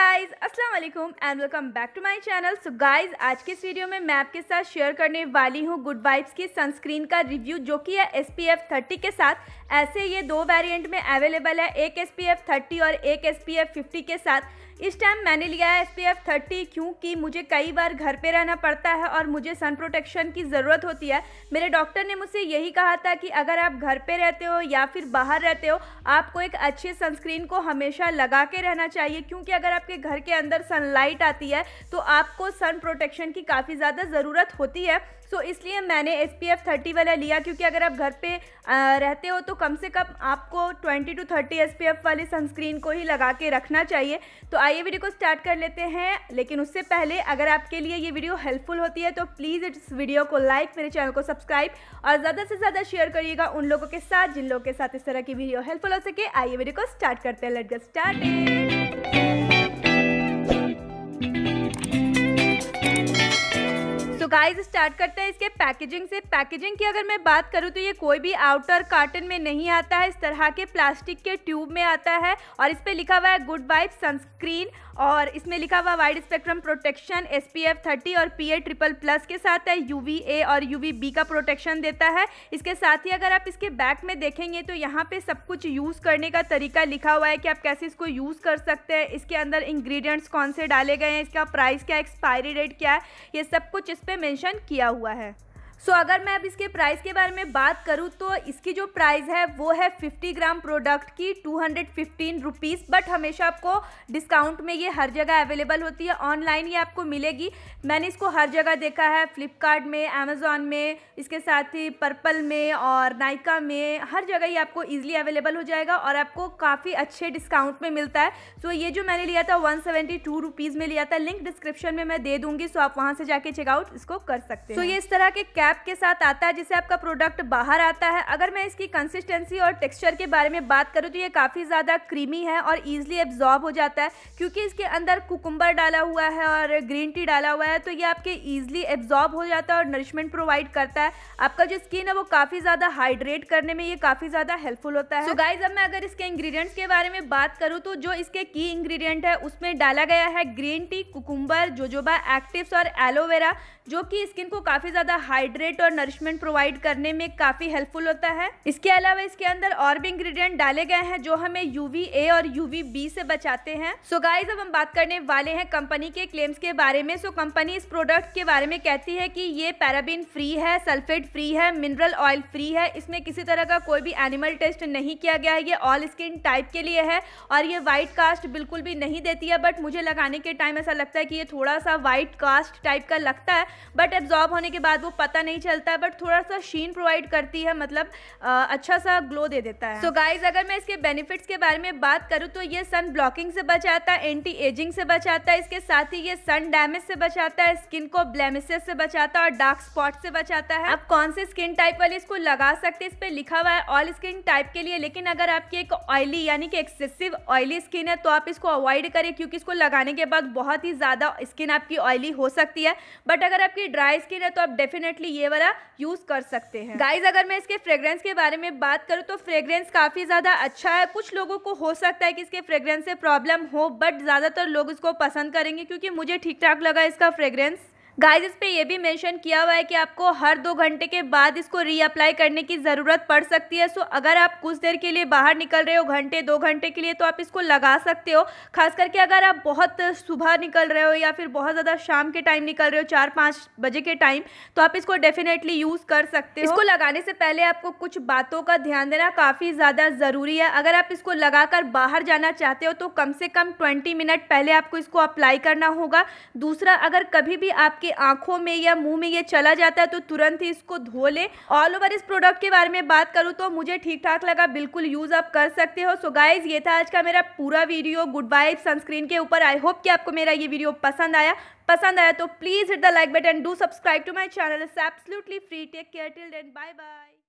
guys अस्सलाम वालेकुम and welcome back to my channel so guys आज के इस वीडियो में मैं आपके साथ शेयर करने वाली हूँ गुड वाइब्स की सनस्क्रीन का रिव्यू जो कि है एस पी एफ थर्टी के साथ ऐसे ये दो वेरिएंट में अवेलेबल है एक एस पी एफ थर्टी और एक एस पी एफ फिफ्टी के साथ इस टाइम मैंने लिया है एस पी एफ थर्टी क्योंकि मुझे कई बार घर पे रहना पड़ता है और मुझे सन प्रोटेक्शन की ज़रूरत होती है मेरे डॉक्टर ने मुझसे यही कहा था कि अगर आप घर पे रहते हो या फिर बाहर रहते हो आपको एक अच्छे सनस्क्रीन को हमेशा लगा के रहना चाहिए क्योंकि अगर आपके घर के अंदर सनलाइट आती है तो आपको सन प्रोटेक्शन की काफ़ी ज़्यादा ज़रूरत होती है सो so, इसलिए मैंने एस पी एफ थर्टी वाला लिया क्योंकि अगर आप घर पे रहते हो तो कम से कम आपको twenty to thirty S P F वाली सनस्क्रीन को ही लगा के रखना चाहिए तो आइए वीडियो को स्टार्ट कर लेते हैं लेकिन उससे पहले अगर आपके लिए ये वीडियो हेल्पफुल होती है तो प्लीज़ इस वीडियो को लाइक मेरे चैनल को सब्सक्राइब और ज़्यादा से ज़्यादा शेयर करिएगा उन लोगों के साथ जिन लोगों के साथ इस तरह की वीडियो हेल्पफुल हो सके आइए वीडियो को स्टार्ट करते हैं let get start guys start करते हैं इसके पैकेजिंग से पैकेजिंग की अगर मैं बात करूँ तो ये कोई भी आउटर कार्टन में नहीं आता है इस तरह के प्लास्टिक के ट्यूब में आता है और इस पर लिखा हुआ है गुड वाइफ सनस्क्रीन और इसमें लिखा हुआ wide spectrum protection S P F thirty और पी ए ट्रिपल प्लस के साथ है यू वी ए और यू वी बी का प्रोटेक्शन देता है इसके साथ ही अगर आप इसके बैक में देखेंगे तो यहाँ पे सब कुछ यूज़ करने का तरीका लिखा हुआ है कि आप कैसे इसको यूज़ कर सकते हैं इसके अंदर इंग्रेडिएंट्स कौन से डाले गए हैं इसका प्राइस क्या एक्सपायरी डेट क्या है ये सब कुछ इस पर मेंशन किया हुआ है सो अगर मैं अब इसके प्राइस के बारे में बात करूँ तो इसकी जो प्राइस है वो है 50 ग्राम प्रोडक्ट की टू हंड्रेड बट हमेशा आपको डिस्काउंट में ये हर जगह अवेलेबल होती है ऑनलाइन ये आपको मिलेगी मैंने इसको हर जगह देखा है फ्लिपकार्ट में अमेज़ोन में इसके साथ ही पर्पल में और नाइका में हर जगह ये आपको ईजिली अवेलेबल हो जाएगा और आपको काफ़ी अच्छे डिस्काउंट में मिलता है सो so, ये जो मैंने लिया था वन सेवेंटी में लिया था लिंक डिस्क्रिप्शन में मैं दे दूंगी सो so, आप वहाँ से जाके चेकआउट इसको कर सकते हैं so, सो ये इस तरह के कैप रैप के साथ आता है जिससे आपका प्रोडक्ट बाहर आता है अगर मैं इसकी कंसिस्टेंसी और टेक्सचर के बारे में बात करूँ तो ये काफ़ी ज़्यादा क्रीमी है और ईजिली एब्जॉर्ब हो जाता है क्योंकि इसके अंदर कुकुम्बर डाला हुआ है और ग्रीन टी डाला हुआ है तो ये आपके ईजिली एब्जॉर्ब हो जाता है और नरिशमेंट प्रोवाइड करता है आपका जो स्किन है वो काफ़ी ज़्यादा हाइड्रेट करने में ये काफ़ी ज़्यादा हेल्पफुल होता है तो so गाइज अब मैं अगर इसके इंग्रीडियंट्स के बारे में बात करूँ तो जो इसके की इंग्रीडियंट है उसमें डाला गया है green tea cucumber jojoba actives और एलोवेरा जो कि स्किन को काफ़ी ज़्यादा हाइड्रेट और नरिशमेंट प्रोवाइड करने में काफ़ी हेल्पफुल होता है इसके अलावा इसके अंदर और भी इंग्रेडिएंट डाले गए हैं जो हमें यूवी ए और यूवी बी से बचाते हैं सो so गाइज अब हम बात करने वाले हैं कंपनी के क्लेम्स के बारे में सो कंपनी इस प्रोडक्ट के बारे में कहती है कि ये पैराबिन फ्री है सल्फेट फ्री है मिनरल ऑयल फ्री है इसमें किसी तरह का कोई भी एनिमल टेस्ट नहीं किया गया है ये ऑल स्किन टाइप के लिए है और ये व्हाइट कास्ट बिल्कुल भी नहीं देती है बट मुझे लगाने के टाइम ऐसा लगता है कि ये थोड़ा सा व्हाइट कास्ट टाइप का लगता है बट एब्जॉर्ब होने के बाद वो पता नहीं चलता है बट थोड़ा सा शीन प्रोवाइड करती है मतलब आ, अच्छा सा ग्लो दे देता है सो so गाइज अगर मैं इसके बेनिफिट्स के बारे में बात करूँ तो ये सन ब्लॉकिंग से बचाता है एंटी एजिंग से बचाता है इसके साथ ही ये सन डैमेज से बचाता है स्किन को ब्लेमिसेस से बचाता है और डार्क स्पॉट से बचाता है आप कौन से स्किन टाइप वाले इसको लगा सकते हैं इस पर लिखा हुआ है ऑल स्किन टाइप के लिए लेकिन अगर आपकी एक ऑयली यानी कि एक्सेसिव ऑयली स्किन है तो आप इसको अवॉइड करें क्योंकि इसको लगाने के बाद बहुत ही ज़्यादा स्किन आपकी ऑयली हो सकती है बट अगर अगर आपकी ड्राई स्किन है तो आप डेफिनेटली ये वाला यूज कर सकते हैं गाइज अगर मैं इसके फ्रेग्रेंस के बारे में बात करूँ तो फ्रेग्रेंस काफी ज्यादा अच्छा है कुछ लोगों को हो सकता है कि इसके फ्रेग्रेंस से प्रॉब्लम हो बट ज्यादातर लोग इसको पसंद करेंगे क्योंकि मुझे ठीक ठाक लगा इसका फ्रेग्रेंस गाइज इस पर यह भी मेंशन किया हुआ है कि आपको हर दो घंटे के बाद इसको रीअप्लाई करने की ज़रूरत पड़ सकती है सो अगर आप कुछ देर के लिए बाहर निकल रहे हो घंटे दो घंटे के लिए तो आप इसको लगा सकते हो खास करके अगर आप बहुत सुबह निकल रहे हो या फिर बहुत ज़्यादा शाम के टाइम निकल रहे हो चार पाँच बजे के टाइम तो आप इसको डेफिनेटली यूज़ कर सकते हो इसको लगाने से पहले आपको कुछ बातों का ध्यान देना काफ़ी ज़्यादा ज़रूरी है अगर आप इसको लगाकर बाहर जाना चाहते हो तो कम से कम ट्वेंटी मिनट पहले आपको इसको अप्लाई करना होगा दूसरा अगर कभी भी आपके आपकी आंखों में या मुंह में ये चला जाता है तो तुरंत ही इसको धो ले ऑल ओवर इस प्रोडक्ट के बारे में बात करूँ तो मुझे ठीक ठाक लगा बिल्कुल यूज़ आप कर सकते हो सो गाइज ये था आज का मेरा पूरा वीडियो गुड बाइब सनस्क्रीन के ऊपर आई होप कि आपको मेरा ये वीडियो पसंद आया पसंद आया तो please hit the like button do subscribe to my channel it's free take care till then bye bye